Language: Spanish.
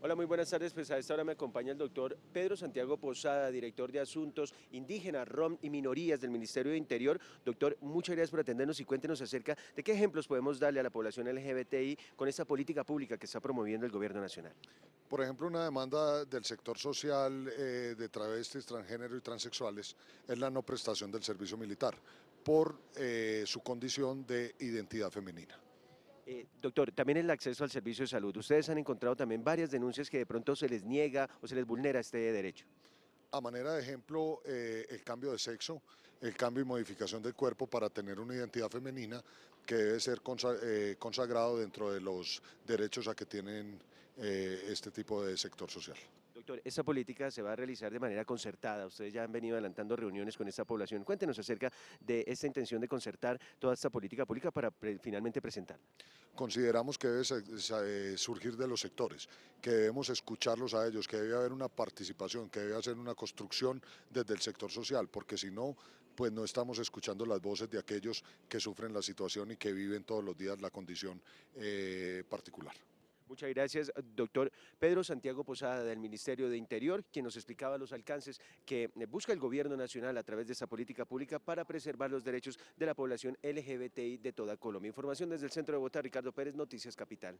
Hola, muy buenas tardes. Pues a esta hora me acompaña el doctor Pedro Santiago Posada, director de Asuntos Indígenas, ROM y Minorías del Ministerio de Interior. Doctor, muchas gracias por atendernos y cuéntenos acerca de qué ejemplos podemos darle a la población LGBTI con esta política pública que está promoviendo el gobierno nacional. Por ejemplo, una demanda del sector social eh, de travestis, transgénero y transexuales es la no prestación del servicio militar por eh, su condición de identidad femenina. Eh, doctor, también el acceso al servicio de salud. Ustedes han encontrado también varias denuncias que de pronto se les niega o se les vulnera este derecho. A manera de ejemplo, eh, el cambio de sexo, el cambio y modificación del cuerpo para tener una identidad femenina que debe ser eh, consagrado dentro de los derechos a que tienen este tipo de sector social. Esta esa política se va a realizar de manera concertada. Ustedes ya han venido adelantando reuniones con esta población. Cuéntenos acerca de esta intención de concertar toda esta política pública para finalmente presentarla. Consideramos que debe eh, surgir de los sectores, que debemos escucharlos a ellos, que debe haber una participación, que debe hacer una construcción desde el sector social, porque si no, pues no estamos escuchando las voces de aquellos que sufren la situación y que viven todos los días la condición eh, particular. Muchas gracias, doctor Pedro Santiago Posada del Ministerio de Interior, quien nos explicaba los alcances que eh, busca el gobierno nacional a través de esta política pública para preservar los derechos de la población LGBTI de toda Colombia. Información desde el centro de Bogotá, Ricardo Pérez, Noticias Capital.